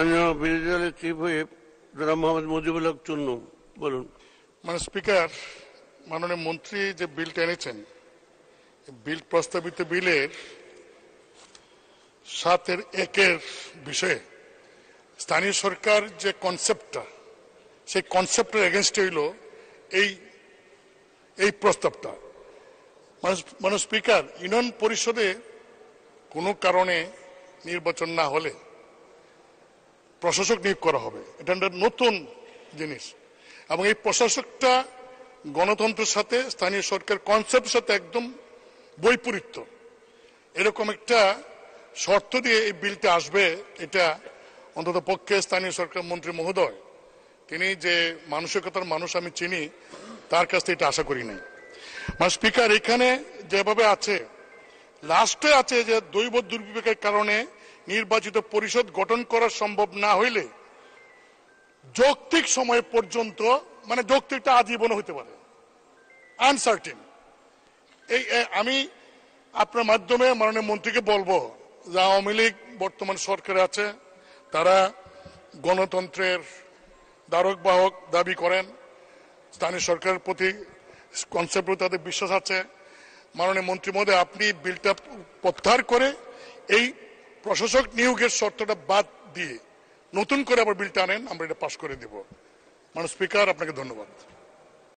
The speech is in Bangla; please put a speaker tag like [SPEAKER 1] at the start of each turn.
[SPEAKER 1] মাননীয় বিরোধী দলের চিফ মোহাম্মদ মুজিবুল হক চুন্নু বলুন মানে স্পিকার মাননীয় মন্ত্রী যে বিলটা এনেছেন বিল প্রস্তাবিত বিলের সাতের একের বিষয়ে স্থানীয় সরকার যে কনসেপ্টটা সেই কনসেপ্টের এগেনস্ট হইল এই এই প্রস্তাবটা মানে স্পিকার ইউনিয়ন পরিষদে কোনো কারণে নির্বাচন না হলে প্রশাসক নিয়োগ করা হবে এটা একটা নতুন জিনিস এবং এই প্রশাসকটা গণতন্ত্রের সাথে স্থানীয় সরকার কনসেপ্টের সাথে একদম বৈপরীত্য এরকম একটা শর্ত দিয়ে এই বিলটা আসবে এটা অন্তত পক্ষে স্থানীয় সরকার মন্ত্রী মহোদয় তিনি যে মানসিকতার মানুষ আমি চিনি তার কাছ থেকে এটা আশা করি নাই মানে স্পিকার এখানে যেভাবে আছে লাস্টে আছে যে দৈব দুর্বিবেকের কারণে নির্বাচিত পরিষদ গঠন করা সম্ভব না হইলে যৌক্তিক সময় পর্যন্ত মানে যৌক্তিকটা আজীবন হতে পারে আনসার্টিন এই আমি আপনার মাধ্যমে মাননীয় মন্ত্রীকে বলবো যে আওয়ামী লীগ বর্তমান সরকার আছে তারা গণতন্ত্রের দ্বারক বাহক দাবি করেন স্থানীয় সরকারের প্রতি কনসেপ্টে তাদের বিশ্বাস আছে মাননীয় মন্ত্রী মহোদয় আপনি বিলটা প্রত্যাহার করে এই প্রশাসক নিয়োগের শর্তটা বাদ দিয়ে নতুন করে আবার বিলটা আনেন আমরা এটা পাশ করে দেব মানে স্পিকার আপনাকে ধন্যবাদ